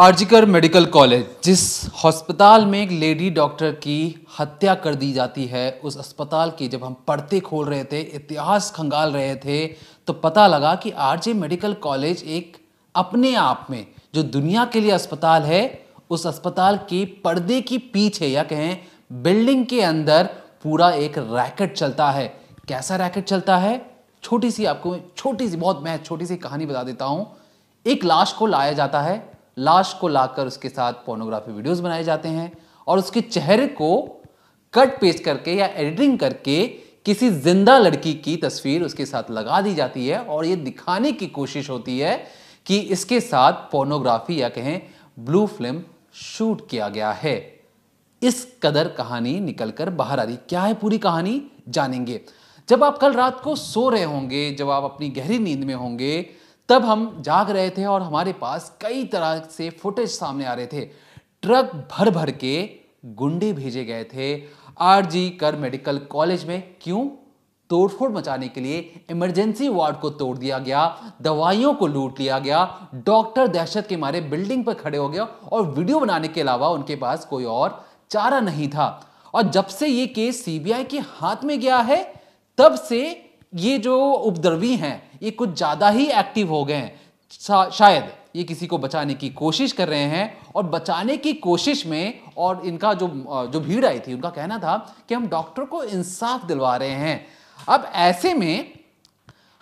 RG Kar medical college जिस hospital में एक लेडी डॉक्टर की हत्या कर दी जाती है उस अस्पताल की जब हम पढ़ते खोल रहे थे इतिहास खंगाल रहे थे तो पता लगा कि आरजे मेडिकल कॉलेज एक अपने आप में जो दुनिया के लिए अस्पताल है उस अस्पताल के पर्दे की पीछे या कहें बिल्डिंग के अंदर पूरा एक रैकेट चलता है कैसा रैकेट चलता है छोटी सी आपको छोटी सी बहुत मैं छोटी सी कहानी बता देता हूँ एक लाश को लाया जाता है लाश को लाकर उसके साथ पोर्नोग्राफी वीडियोस बनाए जाते हैं और उसके चेहरे को कट पेस्ट करके या एडिटिंग करके किसी जिंदा लड़की की तस्वीर उसके साथ लगा दी जाती है और ये दिखाने की कोशिश होती है कि इसके साथ पोर्नोग्राफी या कहें ब्लू फिल्म शूट किया गया है इस कदर कहानी निकलकर बाहर आ रही क्या है पूरी कहानी जानेंगे जब आप कल रात को सो रहे होंगे जब आप अपनी गहरी नींद में होंगे तब हम जाग रहे थे और हमारे पास कई तरह से फुटेज सामने आ रहे थे ट्रक भर भर के गुंडे भेजे गए थे आर जी कर मेडिकल कॉलेज में क्यों तोड़फोड़ मचाने के लिए इमरजेंसी वार्ड को तोड़ दिया गया दवाइयों को लूट लिया गया डॉक्टर दहशत के मारे बिल्डिंग पर खड़े हो गया और वीडियो बनाने के अलावा उनके पास कोई और चारा नहीं था और जब से ये केस सीबीआई के हाथ में गया है तब से ये जो उपद्रवी हैं ये कुछ ज़्यादा ही एक्टिव हो गए हैं शायद ये किसी को बचाने की कोशिश कर रहे हैं और बचाने की कोशिश में और इनका जो जो भीड़ आई थी उनका कहना था कि हम डॉक्टर को इंसाफ दिलवा रहे हैं अब ऐसे में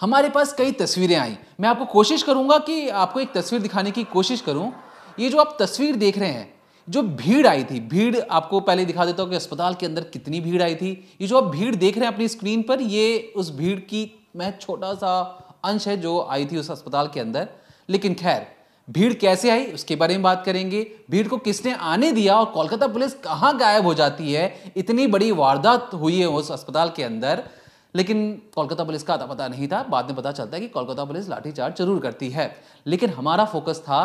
हमारे पास कई तस्वीरें आई मैं आपको कोशिश करूंगा कि आपको एक तस्वीर दिखाने की कोशिश करूं ये जो आप तस्वीर देख रहे हैं जो भीड़ आई थी भीड़ आपको पहले दिखा देता हूँ कि अस्पताल के अंदर कितनी भीड़ आई थी ये जो आप भीड़ देख रहे हैं अपनी स्क्रीन पर ये उस भीड़ की मैं छोटा सा अंश है जो आई थी उस अस्पताल के अंदर लेकिन खैर भीड़ कैसे आई उसके बारे में बात करेंगे भीड़ को किसने आने दिया और कोलकाता पुलिस कहाँ गायब हो जाती है इतनी बड़ी वारदात हुई है उस अस्पताल के अंदर लेकिन कोलकाता पुलिस का पता नहीं था बाद में पता चलता है कि कोलकाता पुलिस लाठीचार्ज जरूर करती है लेकिन हमारा फोकस था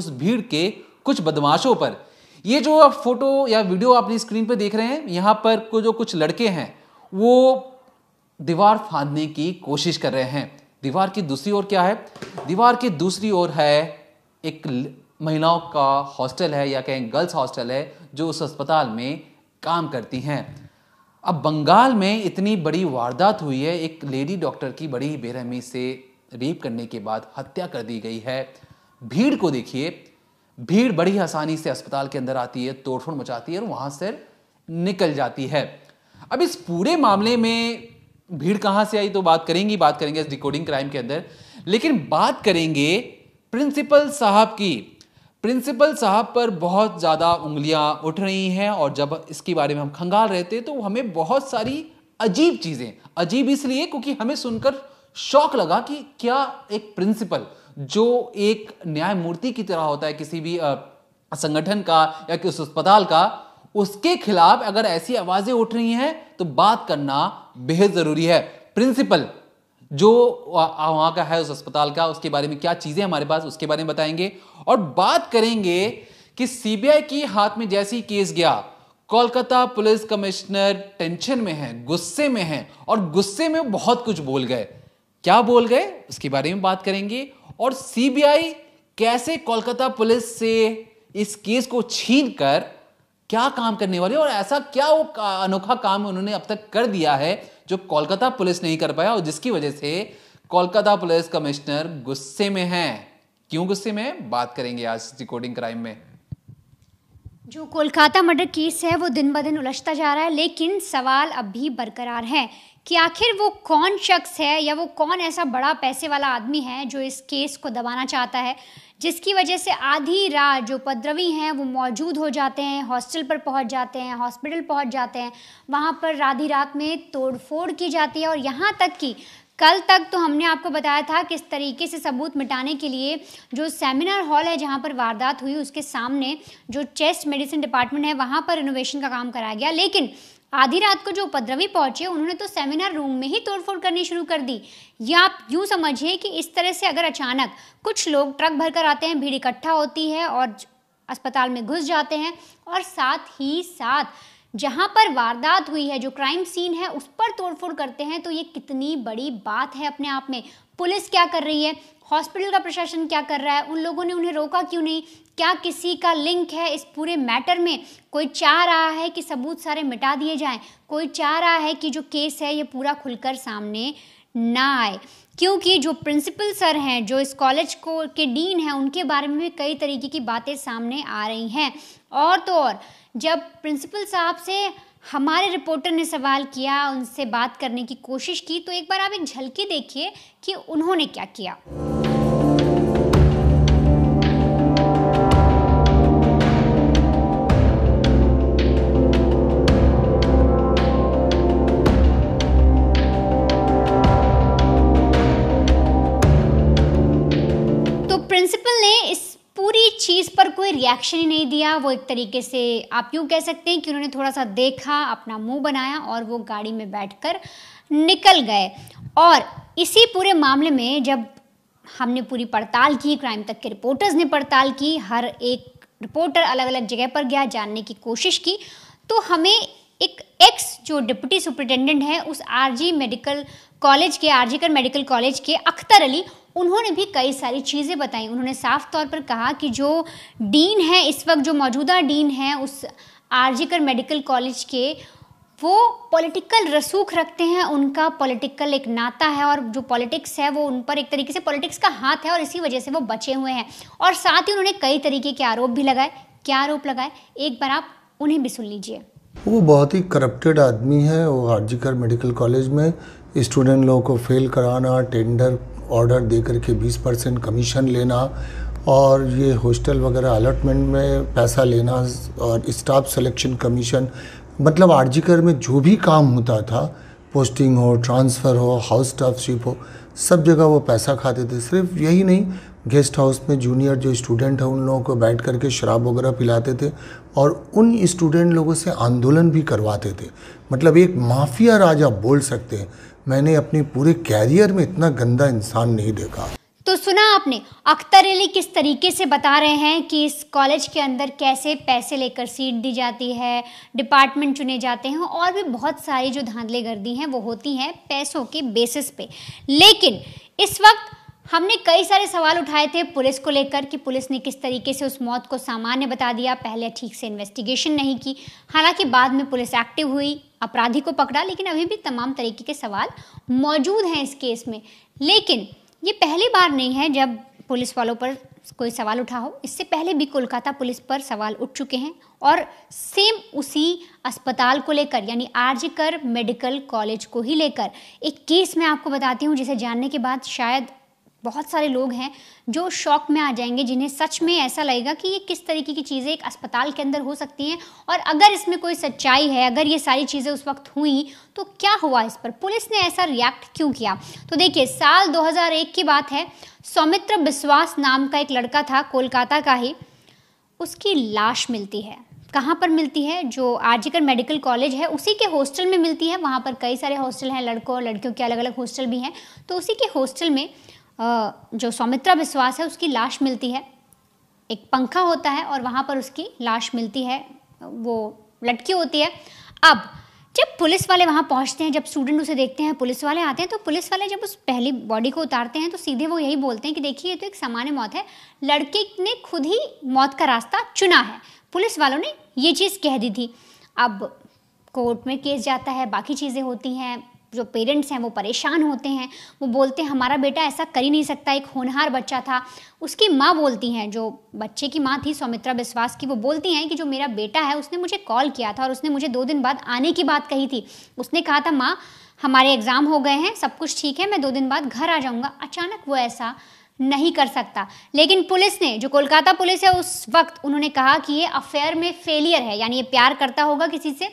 उस भीड़ के कुछ बदमाशों पर ये जो आप फोटो या वीडियो अपनी स्क्रीन पर देख रहे हैं यहाँ पर जो कुछ लड़के हैं वो दीवार फादने की कोशिश कर रहे हैं दीवार की दूसरी ओर क्या है दीवार की दूसरी ओर है एक महिलाओं का हॉस्टल है या कहें गर्ल्स हॉस्टल है जो उस अस्पताल में काम करती हैं अब बंगाल में इतनी बड़ी वारदात हुई है एक लेडी डॉक्टर की बड़ी बेरहमी से रेप करने के बाद हत्या कर दी गई है भीड़ को देखिए भीड़ बड़ी आसानी से अस्पताल के अंदर आती है तोड़फोड़ मचाती है और वहां से निकल जाती है अब इस पूरे मामले में भीड़ कहाँ से आई तो बात करेंगे बात करेंगे इस डिकोडिंग क्राइम के अंदर लेकिन बात करेंगे प्रिंसिपल साहब की प्रिंसिपल साहब पर बहुत ज़्यादा उंगलियां उठ रही हैं और जब इसके बारे में हम खंगाल रहे थे तो हमें बहुत सारी अजीब चीज़ें अजीब इसलिए क्योंकि हमें सुनकर शौक लगा कि क्या एक प्रिंसिपल जो एक न्यायमूर्ति की तरह होता है किसी भी संगठन का या किस अस्पताल का उसके खिलाफ अगर ऐसी आवाजें उठ रही हैं तो बात करना बेहद जरूरी है प्रिंसिपल जो वहां का है उस अस्पताल का उसके बारे में क्या चीजें हमारे पास उसके बारे में बताएंगे और बात करेंगे कि सीबीआई के हाथ में जैसे ही केस गया कोलकाता पुलिस कमिश्नर टेंशन में है गुस्से में है और गुस्से में बहुत कुछ बोल गए क्या बोल गए उसके बारे में बात करेंगे और सीबीआई कैसे कोलकाता पुलिस से इस केस को छीन कर क्या काम करने वाले और ऐसा क्या वो अनोखा काम उन्होंने अब तक कर दिया है जो कोलकाता पुलिस नहीं कर पाया और जिसकी वजह से कोलकाता पुलिस कमिश्नर गुस्से में हैं क्यों गुस्से में बात करेंगे आज रिकॉर्डिंग क्राइम में जो कोलकाता मर्डर केस है वो दिन ब दिन उलझता जा रहा है लेकिन सवाल अब भी बरकरार है कि आखिर वो कौन शख्स है या वो कौन ऐसा बड़ा पैसे वाला आदमी है जो इस केस को दबाना चाहता है जिसकी वजह से आधी रात जो उपद्रवी हैं वो मौजूद हो जाते हैं हॉस्टल पर पहुंच जाते हैं हॉस्पिटल पहुंच जाते हैं वहाँ पर आधी रात में तोड़फोड़ की जाती है और यहाँ तक कि कल तक तो हमने आपको बताया था किस तरीके से सबूत मिटाने के लिए जो सेमिनार हॉल है जहां पर वारदात हुई उसके सामने जो चेस्ट मेडिसिन डिपार्टमेंट है वहां पर रिनोवेशन का काम कराया गया लेकिन आधी रात को जो उपद्रवी पहुंचे उन्होंने तो सेमिनार रूम में ही तोड़फोड़ करनी शुरू कर दी या आप यूँ समझिए कि इस तरह से अगर अचानक कुछ लोग ट्रक भर कर आते हैं भीड़ इकट्ठा होती है और अस्पताल में घुस जाते हैं और साथ ही साथ जहाँ पर वारदात हुई है जो क्राइम सीन है उस पर तोड़फोड़ करते हैं तो ये कितनी बड़ी बात है अपने आप में पुलिस क्या कर रही है हॉस्पिटल का प्रशासन क्या कर रहा है उन लोगों ने उन्हें रोका क्यों नहीं क्या किसी का लिंक है इस पूरे मैटर में कोई चाह रहा है कि सबूत सारे मिटा दिए जाएं कोई चाह रहा है कि जो केस है ये पूरा खुलकर सामने ना आए क्योंकि जो प्रिंसिपल सर हैं जो इस कॉलेज को के डीन हैं उनके बारे में कई तरीके की बातें सामने आ रही हैं और तो और जब प्रिंसिपल साहब से हमारे रिपोर्टर ने सवाल किया उनसे बात करने की कोशिश की तो एक बार आप एक झलकी देखिए कि उन्होंने क्या किया चीज़ पर कोई रिएक्शन ही नहीं दिया वो एक तरीके से आप यूँ कह सकते हैं कि उन्होंने थोड़ा सा देखा अपना मुंह बनाया और वो गाड़ी में बैठकर निकल गए और इसी पूरे मामले में जब हमने पूरी पड़ताल की क्राइम तक के रिपोर्टर्स ने पड़ताल की हर एक रिपोर्टर अलग अलग जगह पर गया जानने की कोशिश की तो हमें एक एक्स जो डिप्टी सुप्रिटेंडेंट है उस आरजी मेडिकल कॉलेज के आरजीकर मेडिकल कॉलेज के अख्तर अली उन्होंने भी कई सारी चीज़ें बताई उन्होंने साफ तौर पर कहा कि जो डीन है इस वक्त जो मौजूदा डीन है उस आरजीकर मेडिकल कॉलेज के वो पॉलिटिकल रसूख रखते हैं उनका पॉलिटिकल एक नाता है और जो पॉलिटिक्स है वो उन पर एक तरीके से पॉलिटिक्स का हाथ है और इसी वजह से वो बचे हुए हैं और साथ ही उन्होंने कई तरीके के आरोप भी लगाए क्या आरोप लगाए एक बार आप उन्हें भी सुन लीजिए वो बहुत ही करप्टेड आदमी है वो आरजीकर मेडिकल कॉलेज में स्टूडेंट लोगों को फेल कराना टेंडर ऑर्डर दे करके 20 परसेंट कमीशन लेना और ये हॉस्टल वगैरह अलॉटमेंट में पैसा लेना और स्टाफ सिलेक्शन कमीशन मतलब आरजीकर में जो भी काम होता था पोस्टिंग हो ट्रांसफ़र हो हाउस स्टाफशिप हो सब जगह वो पैसा खाते थे सिर्फ यही नहीं गेस्ट हाउस में जूनियर जो स्टूडेंट हैं उन लोगों को बैठ करके शराब वगैरह पिलाते थे और उन स्टूडेंट लोगों से आंदोलन भी करवाते थे मतलब एक माफिया राजा बोल सकते हैं मैंने अपने पूरे कैरियर में इतना गंदा इंसान नहीं देखा तो सुना आपने अख्तर अली किस तरीके से बता रहे हैं कि इस कॉलेज के अंदर कैसे पैसे लेकर सीट दी जाती है डिपार्टमेंट चुने जाते हैं और भी बहुत सारी जो धांधले गर्दी हैं वो होती हैं पैसों के बेसिस पे लेकिन इस वक्त हमने कई सारे सवाल उठाए थे पुलिस को लेकर कि पुलिस ने किस तरीके से उस मौत को सामान्य बता दिया पहले ठीक से इन्वेस्टिगेशन नहीं की हालांकि बाद में पुलिस एक्टिव हुई अपराधी को पकड़ा लेकिन अभी भी तमाम तरीके के सवाल मौजूद हैं इस केस में लेकिन ये पहली बार नहीं है जब पुलिस वालों पर कोई सवाल उठा हो इससे पहले भी कोलकाता पुलिस पर सवाल उठ चुके हैं और सेम उसी अस्पताल को लेकर यानी आर्जकर मेडिकल कॉलेज को ही लेकर एक केस मैं आपको बताती हूँ जिसे जानने के बाद शायद बहुत सारे लोग हैं जो शॉक में आ जाएंगे जिन्हें सच में ऐसा लगेगा कि ये किस तरीके की चीज़ें एक अस्पताल के अंदर हो सकती हैं और अगर इसमें कोई सच्चाई है अगर ये सारी चीज़ें उस वक्त हुई तो क्या हुआ इस पर पुलिस ने ऐसा रिएक्ट क्यों किया तो देखिए साल 2001 की बात है सौमित्र बिस्वास नाम का एक लड़का था कोलकाता का ही उसकी लाश मिलती है कहाँ पर मिलती है जो जिकर मेडिकल कॉलेज है उसी के हॉस्टल में मिलती है वहाँ पर कई सारे हॉस्टल हैं लड़कों और लड़कियों के अलग अलग हॉस्टल भी हैं तो उसी के हॉस्टल में जो सौमित्रा विश्वास है उसकी लाश मिलती है एक पंखा होता है और वहाँ पर उसकी लाश मिलती है वो लटकी होती है अब जब पुलिस वाले वहाँ पहुँचते हैं जब स्टूडेंट उसे देखते हैं पुलिस वाले आते हैं तो पुलिस वाले जब उस पहली बॉडी को उतारते हैं तो सीधे वो यही बोलते हैं कि देखिए ये तो एक सामान्य मौत है लड़के ने खुद ही मौत का रास्ता चुना है पुलिस वालों ने ये चीज़ कह दी थी अब कोर्ट में केस जाता है बाकी चीज़ें होती हैं जो पेरेंट्स हैं वो परेशान होते हैं वो बोलते हैं हमारा बेटा ऐसा कर ही नहीं सकता एक होनहार बच्चा था उसकी माँ बोलती हैं जो बच्चे की माँ थी सौमित्रा विश्वास की वो बोलती हैं कि जो मेरा बेटा है उसने मुझे कॉल किया था और उसने मुझे दो दिन बाद आने की बात कही थी उसने कहा था माँ हमारे एग्ज़ाम हो गए हैं सब कुछ ठीक है मैं दो दिन बाद घर आ जाऊँगा अचानक वो ऐसा नहीं कर सकता लेकिन पुलिस ने जो कोलकाता पुलिस है उस वक्त उन्होंने कहा कि ये अफेयर में फेलियर है यानी ये प्यार करता होगा किसी से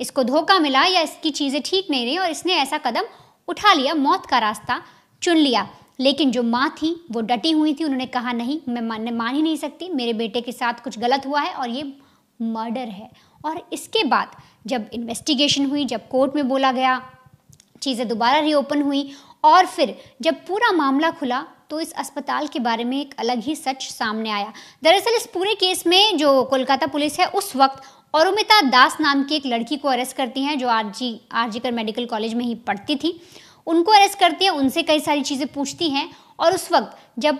इसको धोखा मिला या इसकी चीज़ें ठीक नहीं रही और इसने ऐसा कदम उठा लिया मौत का रास्ता चुन लिया लेकिन जो माँ थी वो डटी हुई थी उन्होंने कहा नहीं मैं मान मान ही नहीं सकती मेरे बेटे के साथ कुछ गलत हुआ है और ये मर्डर है और इसके बाद जब इन्वेस्टिगेशन हुई जब कोर्ट में बोला गया चीज़ें दोबारा रीओपन हुई और फिर जब पूरा मामला खुला तो इस अस्पताल के बारे में एक अलग ही सच सामने आया दरअसल इस पूरे केस में जो कोलकाता पुलिस है उस वक्त और उमिता दास नाम की एक लड़की को अरेस्ट करती हैं जो आरजी आरजीकर मेडिकल कॉलेज में ही पढ़ती थी उनको अरेस्ट करती हैं उनसे कई सारी चीज़ें पूछती हैं और उस वक्त जब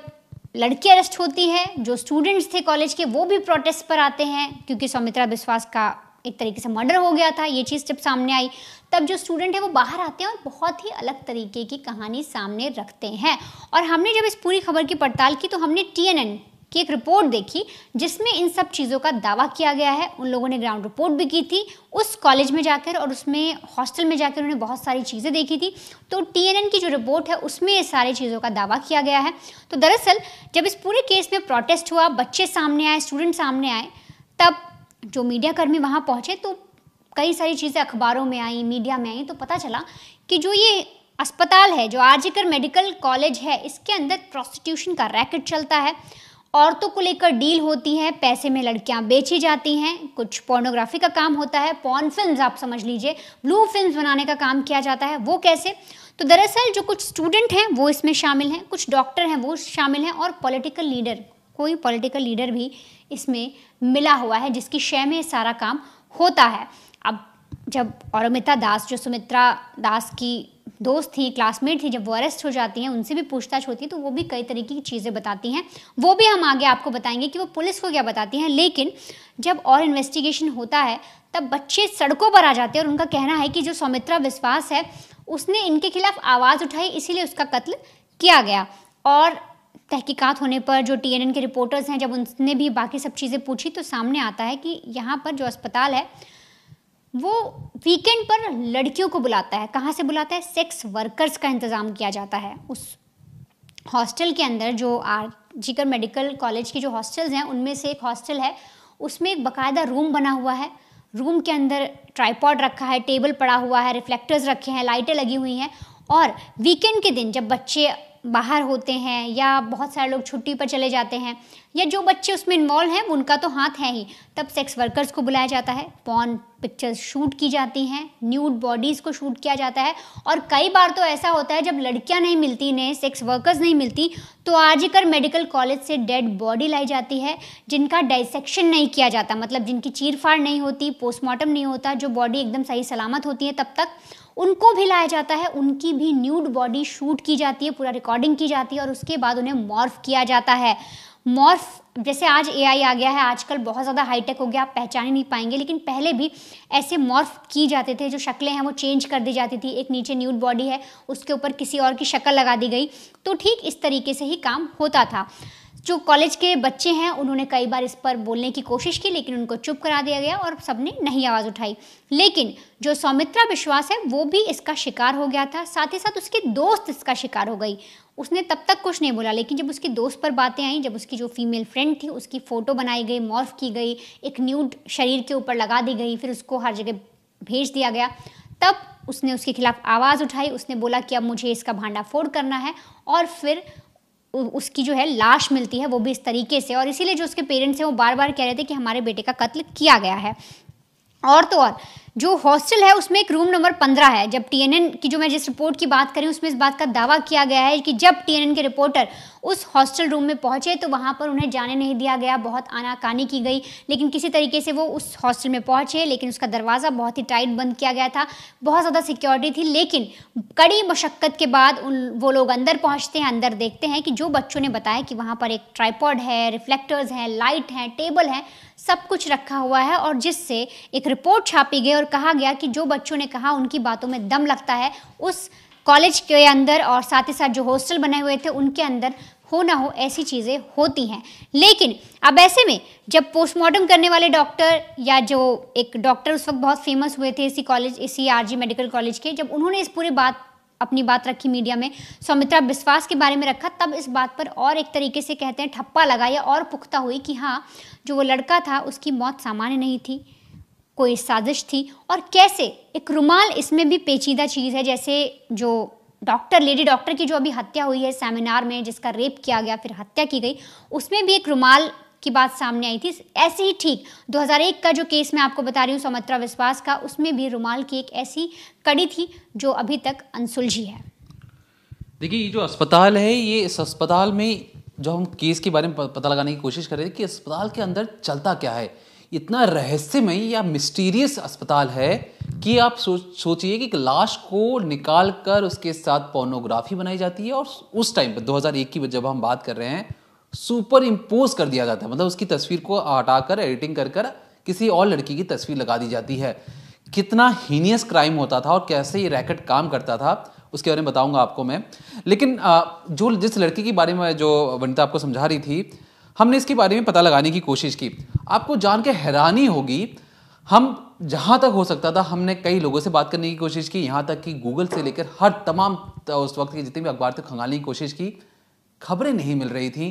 लड़की अरेस्ट होती है जो स्टूडेंट्स थे कॉलेज के वो भी प्रोटेस्ट पर आते हैं क्योंकि सौमित्रा विश्वास का एक तरीके से मर्डर हो गया था ये चीज़ जब सामने आई तब जो स्टूडेंट है वो बाहर आते हैं और बहुत ही अलग तरीके की कहानी सामने रखते हैं और हमने जब इस पूरी खबर की पड़ताल की तो हमने टी की एक रिपोर्ट देखी जिसमें इन सब चीज़ों का दावा किया गया है उन लोगों ने ग्राउंड रिपोर्ट भी की थी उस कॉलेज में जाकर और उसमें हॉस्टल में जाकर उन्होंने बहुत सारी चीज़ें देखी थी तो टीएनएन की जो रिपोर्ट है उसमें ये सारी चीज़ों का दावा किया गया है तो दरअसल जब इस पूरे केस में प्रोटेस्ट हुआ बच्चे सामने आए स्टूडेंट सामने आए तब जो मीडियाकर्मी वहाँ पहुँचे तो कई सारी चीज़ें अखबारों में आई मीडिया में आई तो पता चला कि जो ये अस्पताल है जो आरजीकर मेडिकल कॉलेज है इसके अंदर प्रोस्टिट्यूशन का रैकेट चलता है औरतों को लेकर डील होती है पैसे में लड़कियां बेची जाती हैं कुछ पोर्नोग्राफी का काम होता है पॉन फिल्म्स आप समझ लीजिए ब्लू फिल्म्स बनाने का काम किया जाता है वो कैसे तो दरअसल जो कुछ स्टूडेंट हैं वो इसमें शामिल हैं कुछ डॉक्टर हैं वो शामिल हैं और पॉलिटिकल लीडर कोई पॉलिटिकल लीडर भी इसमें मिला हुआ है जिसकी शय में सारा काम होता है अब जब औरमिता दास जो सुमित्रा दास की दोस्त थी क्लासमेट थी जब वो अरेस्ट हो जाती हैं उनसे भी पूछताछ होती है तो वो भी कई तरीके की चीज़ें बताती हैं वो भी हम आगे आपको बताएंगे कि वो पुलिस को क्या बताती हैं लेकिन जब और इन्वेस्टिगेशन होता है तब बच्चे सड़कों पर आ जाते हैं और उनका कहना है कि जो सौमित्रा विश्वास है उसने इनके खिलाफ आवाज़ उठाई इसीलिए उसका कत्ल किया गया और तहकीकात होने पर जो टी के रिपोर्टर्स हैं जब उनने भी बाकी सब चीज़ें पूछी तो सामने आता है कि यहाँ पर जो अस्पताल है वो वीकेंड पर लड़कियों को बुलाता है कहाँ से बुलाता है सेक्स वर्कर्स का इंतज़ाम किया जाता है उस हॉस्टल के अंदर जो आर जीकर मेडिकल कॉलेज की जो हॉस्टल्स हैं उनमें से एक हॉस्टल है उसमें एक बकायदा रूम बना हुआ है रूम के अंदर ट्राईपॉड रखा है टेबल पड़ा हुआ है रिफ्लेक्टर्स रखे हैं लाइटें लगी हुई हैं और वीकेंड के दिन जब बच्चे बाहर होते हैं या बहुत सारे लोग छुट्टी पर चले जाते हैं या जो बच्चे उसमें इन्वॉल्व हैं उनका तो हाथ है ही तब सेक्स वर्कर्स को बुलाया जाता है पॉन पिक्चर्स शूट की जाती हैं न्यूड बॉडीज़ को शूट किया जाता है और कई बार तो ऐसा होता है जब लड़कियां नहीं मिलती नए सेक्स वर्कर्स नहीं मिलती तो आज कर मेडिकल कॉलेज से डेड बॉडी लाई जाती है जिनका डाइसेक्शन नहीं किया जाता मतलब जिनकी चीरफाड़ नहीं होती पोस्टमार्टम नहीं होता जो बॉडी एकदम सही सलामत होती है तब तक उनको भी लाया जाता है उनकी भी न्यूड बॉडी शूट की जाती है पूरा रिकॉर्डिंग की जाती है और उसके बाद उन्हें मॉर्फ किया जाता है मॉर्फ जैसे आज एआई आ गया है आजकल बहुत ज़्यादा हाईटेक हो गया आप पहचान ही नहीं पाएंगे लेकिन पहले भी ऐसे मॉर्फ की जाते थे जो शक्लें हैं वो चेंज कर दी जाती थी एक नीचे न्यूड बॉडी है उसके ऊपर किसी और की शक्ल लगा दी गई तो ठीक इस तरीके से ही काम होता था जो कॉलेज के बच्चे हैं उन्होंने कई बार इस पर बोलने की कोशिश की लेकिन उनको चुप करा दिया गया और सबने नहीं आवाज़ उठाई लेकिन जो सौमित्रा विश्वास है वो भी इसका शिकार हो गया था साथ ही साथ उसके दोस्त इसका शिकार हो गई उसने तब तक कुछ नहीं बोला लेकिन जब उसकी दोस्त पर बातें आई जब उसकी जो फीमेल फ्रेंड थी उसकी फ़ोटो बनाई गई मॉर्फ की गई एक न्यूड शरीर के ऊपर लगा दी गई फिर उसको हर जगह भेज दिया गया तब उसने उसके खिलाफ आवाज़ उठाई उसने बोला कि अब मुझे इसका भांडा फोड़ करना है और फिर उसकी जो है लाश मिलती है वो भी इस तरीके से और इसीलिए जो उसके पेरेंट्स हैं वो बार बार कह रहे थे कि हमारे बेटे का कत्ल किया गया है और तो और जो हॉस्टल है उसमें एक रूम नंबर पंद्रह है जब टीएनएन की जो मैं जिस रिपोर्ट की बात करी उसमें इस बात का दावा किया गया है कि जब टीएनएन के रिपोर्टर उस हॉस्टल रूम में पहुंचे तो वहां पर उन्हें जाने नहीं दिया गया बहुत आनाकानी की गई लेकिन किसी तरीके से वो उस हॉस्टल में पहुंचे लेकिन उसका दरवाज़ा बहुत ही टाइट बंद किया गया था बहुत ज़्यादा सिक्योरिटी थी लेकिन कड़ी मशक्क़त के बाद उन वो लोग अंदर पहुँचते हैं अंदर देखते हैं कि जो बच्चों ने बताया कि वहाँ पर एक ट्राईपॉड है रिफ्लेक्टर्स हैं लाइट हैं टेबल हैं सब कुछ रखा हुआ है और जिससे एक रिपोर्ट छापी गई और कहा गया कि जो बच्चों ने कहा उनकी बातों में दम लगता है उस कॉलेज के अंदर और साथ ही साथ जो हॉस्टल बने हुए थे उनके अंदर हो ना हो ऐसी चीज़ें होती हैं लेकिन अब ऐसे में जब पोस्टमार्टम करने वाले डॉक्टर या जो एक डॉक्टर उस वक्त बहुत फेमस हुए थे इसी कॉलेज इसी आर मेडिकल कॉलेज के जब उन्होंने इस पूरी बात अपनी बात रखी मीडिया में सौमित्रा विश्वास के बारे में रखा तब इस बात पर और एक तरीके से कहते हैं ठप्पा लगा या और पुख्ता हुई कि हाँ जो वो लड़का था उसकी मौत सामान्य नहीं थी कोई साजिश थी और कैसे एक रुमाल इसमें भी पेचीदा चीज़ है जैसे जो डॉक्टर लेडी डॉक्टर की जो अभी हत्या हुई है सेमिनार में जिसका रेप किया गया फिर हत्या की गई उसमें भी एक रुमाल की बात सामने आई थी ऐसे ही ठीक 2001 का जो केस मैं आपको बता रही हूँ सौमित्रा विश्वास का उसमें भी रुमाल की एक ऐसी कड़ी थी जो अभी तक अनसुलझी है देखिए ये जो अस्पताल है ये इस अस्पताल में जो हम केस के बारे में पता लगाने की कोशिश कर रहे थे कि अस्पताल के अंदर चलता क्या है इतना रहस्यमय या मिस्टीरियस अस्पताल है कि आप सोच सोचिए कि लाश को निकाल कर उसके साथ पोर्नोग्राफी बनाई जाती है और उस टाइम पर 2001 की जब हम बात कर रहे हैं सुपर इम्पोज कर दिया जाता है मतलब उसकी तस्वीर को हटाकर एडिटिंग कर कर किसी और लड़की की तस्वीर लगा दी जाती है कितना हीनियस क्राइम होता था और कैसे ये रैकेट काम करता था उसके बारे में बताऊंगा आपको मैं लेकिन जो जिस लड़की के बारे में जो वनिता आपको समझा रही थी हमने इसके बारे में पता लगाने की कोशिश की आपको जान के हैरानी होगी हम जहाँ तक हो सकता था हमने कई लोगों से बात करने की कोशिश की यहाँ तक कि गूगल से लेकर हर तमाम उस वक्त के जितने भी अखबार थे खंगालने की कोशिश की खबरें नहीं मिल रही थी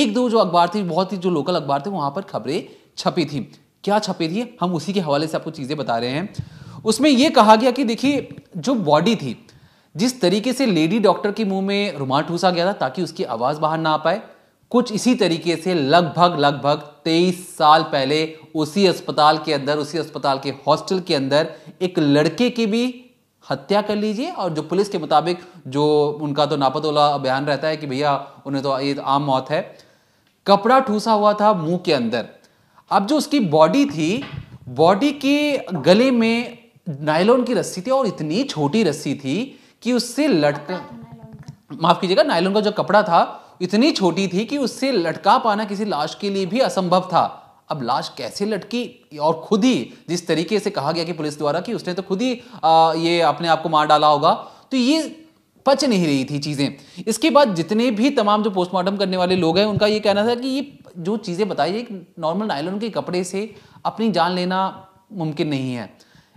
एक दो जो अखबार थी बहुत ही जो लोकल अखबार थे वहाँ पर खबरें छपी थी क्या छपी थी हम उसी के हवाले से आपको चीज़ें बता रहे हैं उसमें यह कहा गया कि देखिए जो बॉडी थी जिस तरीके से लेडी डॉक्टर के मुंह में रुमाल ठूसा गया था ताकि उसकी आवाज़ बाहर ना आ पाए कुछ इसी तरीके से लगभग लगभग 23 साल पहले उसी अस्पताल के अंदर उसी अस्पताल के हॉस्टल के अंदर एक लड़के की भी हत्या कर लीजिए और जो पुलिस के मुताबिक जो उनका तो नापतोला बयान रहता है कि भैया उन्हें तो ये आम मौत है कपड़ा ठूसा हुआ था मुंह के अंदर अब जो उसकी बॉडी थी बॉडी के गले में नायलॉन की रस्सी थी और इतनी छोटी रस्सी थी कि उससे लटका माफ कीजिएगा नायलॉन का जो कपड़ा था इतनी छोटी थी कि उससे लटका पाना किसी लाश के लिए भी असंभव था अब लाश कैसे लटकी और खुद ही जिस तरीके से कहा गया कि पुलिस द्वारा कि उसने तो खुद ही ये अपने आप को मार डाला होगा तो ये पच नहीं रही थी चीज़ें इसके बाद जितने भी तमाम जो पोस्टमार्टम करने वाले लोग हैं उनका ये कहना था कि ये जो चीज़ें बताई एक नॉर्मल नायलॉन के कपड़े से अपनी जान लेना मुमकिन नहीं है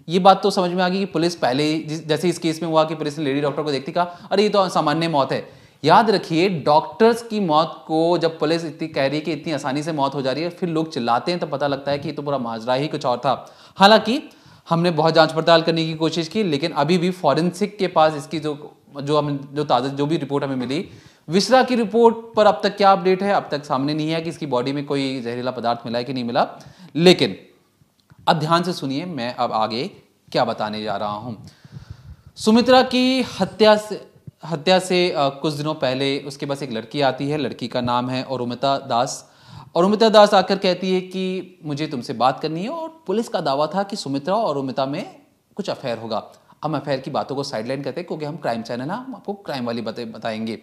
ये बात तो समझ में आ गई कि पुलिस पहले जैसे इस केस में हुआ कि पुलिस ने लेडी डॉक्टर को देखती कहा अरे ये तो सामान्य मौत है याद रखिए डॉक्टर्स की मौत को जब पुलिस इतनी कह रही है कि इतनी आसानी से मौत हो जा रही है फिर लोग चिल्लाते हैं तो पता लगता है कि तो पूरा माजरा ही कुछ और था हालांकि हमने बहुत जांच पड़ताल करने की कोशिश की लेकिन अभी भी फॉरेंसिक के पास इसकी जो जो हम जो ताज़ा जो भी रिपोर्ट हमें मिली विश्रा की रिपोर्ट पर अब तक क्या अपडेट है अब तक सामने नहीं है कि इसकी बॉडी में कोई जहरीला पदार्थ मिला है कि नहीं मिला लेकिन अब ध्यान से सुनिए मैं अब आगे क्या बताने जा रहा हूं सुमित्रा की हत्या से हत्या से कुछ दिनों पहले उसके पास एक लड़की आती है लड़की का नाम है औरमिता दास और उमिता दास आकर कहती है कि मुझे तुमसे बात करनी है और पुलिस का दावा था कि सुमित्रा और उमिता में कुछ अफेयर होगा हम अफेयर की बातों को साइडलाइन करते हैं क्योंकि हम क्राइम चैनल हैं हम आपको क्राइम वाली बातें बताएंगे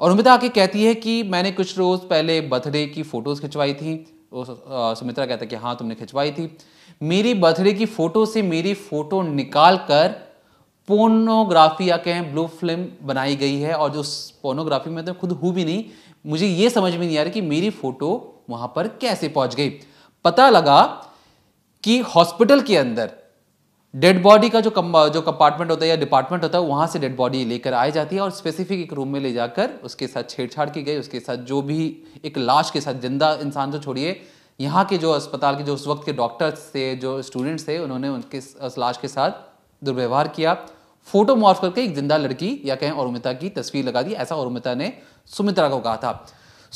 और उमिता आके कहती है कि मैंने कुछ रोज़ पहले बर्थडे की फ़ोटोज़ खिंचवाई थी सुमित्रा कहता है कि हाँ तुमने खिंचवाई थी मेरी बर्थडे की फ़ोटो से मेरी फ़ोटो निकाल कर पोर्नोग्राफी या कहें ब्लू फिल्म बनाई गई है और जो पोर्नोग्राफी में तो खुद हूँ भी नहीं मुझे ये समझ में नहीं आ रहा कि मेरी फोटो वहां पर कैसे पहुंच गई पता लगा कि हॉस्पिटल के अंदर डेड बॉडी का जो कम, जो कंपार्टमेंट होता है या डिपार्टमेंट होता है वहां से डेड बॉडी लेकर आई जाती है और स्पेसिफिक एक रूम में ले जाकर उसके साथ छेड़छाड़ की गई उसके साथ जो भी एक लाश के साथ जिंदा इंसान जो छोड़िए यहाँ के जो अस्पताल के जो उस वक्त के डॉक्टर्स थे जो स्टूडेंट्स थे उन्होंने उनके उस लाश के साथ दुर्व्यवहार किया फोटो मॉर्फ करके एक जिंदा लड़की या कहें औरमिता की तस्वीर लगा दी ऐसा औरमिता ने सुमित्रा को कहा था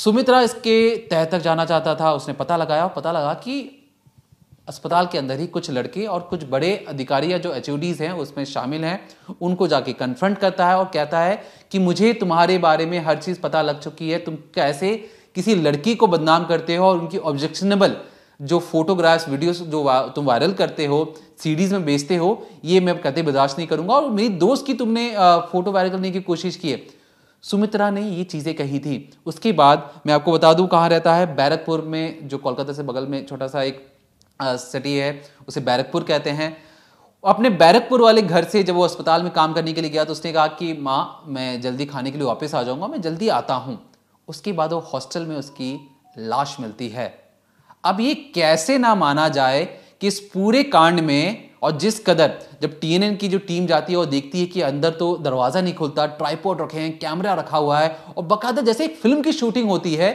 सुमित्रा इसके तह तक जाना चाहता था उसने पता लगाया पता लगा कि अस्पताल के अंदर ही कुछ लड़के और कुछ बड़े अधिकारी या जो एच हैं उसमें शामिल हैं उनको जाके कन्फ्रंट करता है और कहता है कि मुझे तुम्हारे बारे में हर चीज़ पता लग चुकी है तुम कैसे किसी लड़की को बदनाम करते हो और उनकी ऑब्जेक्शनेबल जो फोटोग्राफ्स वीडियोस जो वा, तुम वायरल करते हो सीडीज में बेचते हो ये मैं कहते बर्दाश्त नहीं करूंगा और मेरी दोस्त की तुमने फोटो वायरल करने की कोशिश की है सुमित्रा ने ये चीज़ें कही थी उसके बाद मैं आपको बता दूं कहाँ रहता है बैरकपुर में जो कोलकाता से बगल में छोटा सा एक सिटी है उसे बैरकपुर कहते हैं अपने बैरकपुर वाले घर से जब वो अस्पताल में काम करने के लिए गया तो उसने कहा कि माँ मैं जल्दी खाने के लिए वापस आ जाऊँगा मैं जल्दी आता हूँ उसके बाद वो हॉस्टल में उसकी लाश मिलती है अब ये कैसे ना माना जाए कि इस पूरे कांड में और जिस कदर जब टीएनएन की जो टीम जाती है और देखती है कि अंदर तो दरवाज़ा नहीं खुलता ट्राईपोर्ट रखे हैं कैमरा रखा हुआ है और बकायदा जैसे एक फिल्म की शूटिंग होती है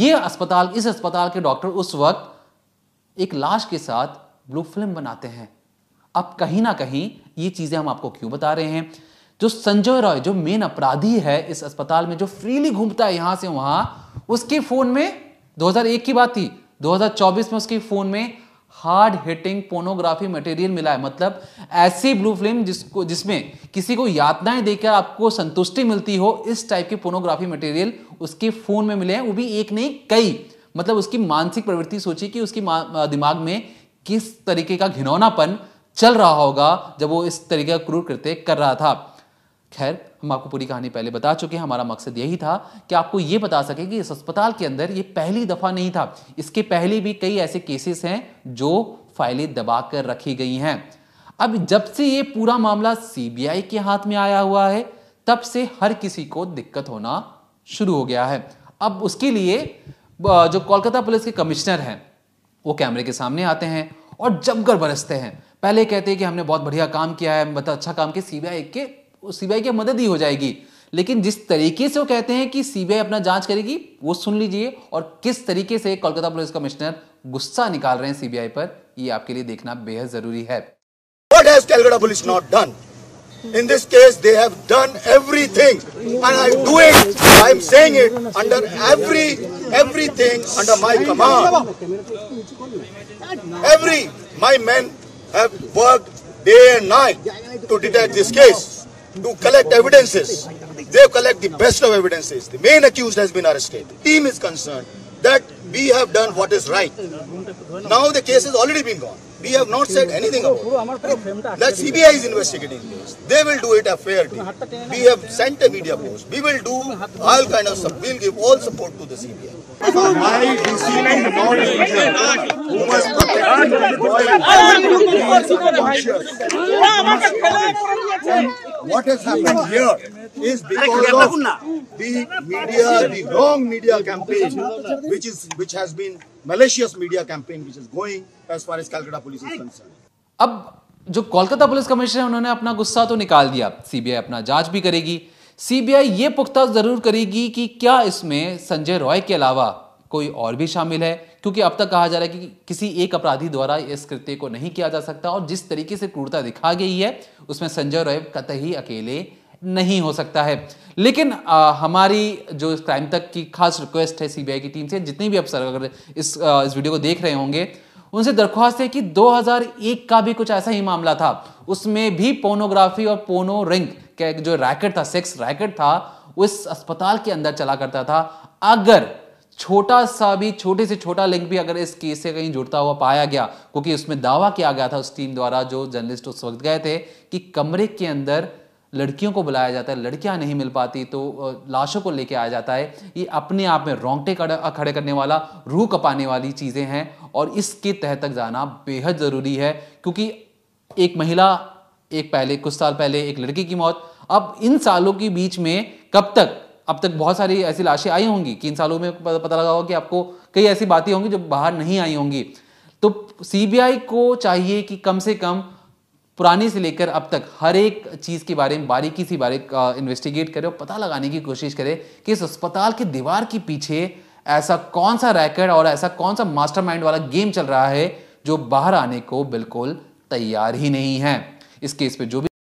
ये अस्पताल इस अस्पताल के डॉक्टर उस वक्त एक लाश के साथ ब्लू फिल्म बनाते हैं अब कहीं ना कहीं ये चीज़ें हम आपको क्यों बता रहे हैं जो संजय रॉय जो मेन अपराधी है इस अस्पताल में जो फ्रीली घूमता है यहां से वहां उसके फ़ोन में 2001 की बात थी 2024 में उसके फोन में हार्ड हिटिंग पोनोग्राफी मटेरियल मिला है मतलब ऐसी ब्लू फिल्म जिसको जिसमें किसी को यातनाएं देकर आपको संतुष्टि मिलती हो इस टाइप की पोनोग्राफी मटेरियल उसके फोन में मिले हैं वो भी एक नहीं कई मतलब उसकी मानसिक प्रवृत्ति सोची कि उसकी दिमाग में किस तरीके का घिनौनापन चल रहा होगा जब वो इस तरीके का क्रूर कृत्य कर रहा था खैर हम आपको पूरी कहानी पहले बता चुके हैं हमारा मकसद यही था कि आपको ये बता सके कि इस अस्पताल के अंदर ये पहली दफ़ा नहीं था इसके पहले भी कई ऐसे केसेस हैं जो फाइलें दबा कर रखी गई हैं अब जब से ये पूरा मामला सीबीआई के हाथ में आया हुआ है तब से हर किसी को दिक्कत होना शुरू हो गया है अब उसके लिए जो कोलकाता पुलिस के कमिश्नर हैं वो कैमरे के सामने आते हैं और जमकर बरसते हैं पहले कहते हैं कि हमने बहुत बढ़िया काम किया है मतलब अच्छा काम किया सीबीआई के सीबीआई की मदद ही हो जाएगी लेकिन जिस तरीके से वो कहते हैं कि सीबीआई अपना जांच करेगी वो सुन लीजिए और किस तरीके से कोलकाता पुलिस कमिश्नर गुस्सा निकाल रहे हैं सीबीआई पर ये आपके लिए देखना बेहद जरूरी है Every my men have worked day and night to detect this case. to collect evidences. They collect the best of evidences. The main accused has been arrested. The team is concerned that we have done what is right. Now the case has already been gone. We have not said anything about it. The CBI is investigating this. They will do it a fair deal. We have sent a media post. We will do all kind of, we'll give all support to the CBI. what has happened here is because of the media, the wrong media campaign, which is which has been malicious media campaign which is going as far as Calcutta police is concerned. अब जो Kolkata police commissioner है उन्होंने अपना गुस्सा तो निकाल दिया CBI अपना जांच भी करेगी सीबीआई ये पुख्ता जरूर करेगी कि क्या इसमें संजय रॉय के अलावा कोई और भी शामिल है क्योंकि अब तक कहा जा रहा है कि किसी एक अपराधी द्वारा इस कृत्य को नहीं किया जा सकता और जिस तरीके से क्रूरता दिखा गई है उसमें संजय रॉय कतई अकेले नहीं हो सकता है लेकिन आ, हमारी जो इस क्राइम तक की खास रिक्वेस्ट है सीबीआई की टीम से जितने भी अफसर अगर इस आ, इस वीडियो को देख रहे होंगे उनसे दरख्वास्त है कि 2001 का भी कुछ ऐसा ही मामला था उसमें भी पोर्नोग्राफी और पोनो रिंग का जो रैकेट था सेक्स रैकेट था उस अस्पताल के अंदर चला करता था अगर छोटा सा भी छोटे से छोटा लिंक भी अगर इस केस से कहीं जुड़ता हुआ पाया गया क्योंकि उसमें दावा किया गया था उस टीम द्वारा जो जर्नलिस्ट उस वक्त गए थे कि कमरे के अंदर लड़कियों को बुलाया जाता है लड़कियां नहीं मिल पाती तो लाशों को लेके आया जाता है ये अपने आप में रोंगटे खड़े करने वाला रूह कपाने वाली चीज़ें हैं और इसके तह तक जाना बेहद ज़रूरी है क्योंकि एक महिला एक पहले कुछ साल पहले एक लड़की की मौत अब इन सालों के बीच में कब तक अब तक बहुत सारी ऐसी लाशें आई होंगी कि इन सालों में पता लगा होगा कि आपको कई ऐसी बातें होंगी जो बाहर नहीं आई होंगी तो सीबीआई को चाहिए कि कम से कम पुरानी से लेकर अब तक हर एक चीज़ के बारे में बारीकी सी बारे इन्वेस्टिगेट करे और पता लगाने की कोशिश करे कि इस अस्पताल की दीवार के पीछे ऐसा कौन सा रैकेट और ऐसा कौन सा मास्टरमाइंड वाला गेम चल रहा है जो बाहर आने को बिल्कुल तैयार ही नहीं है इस केस में जो भी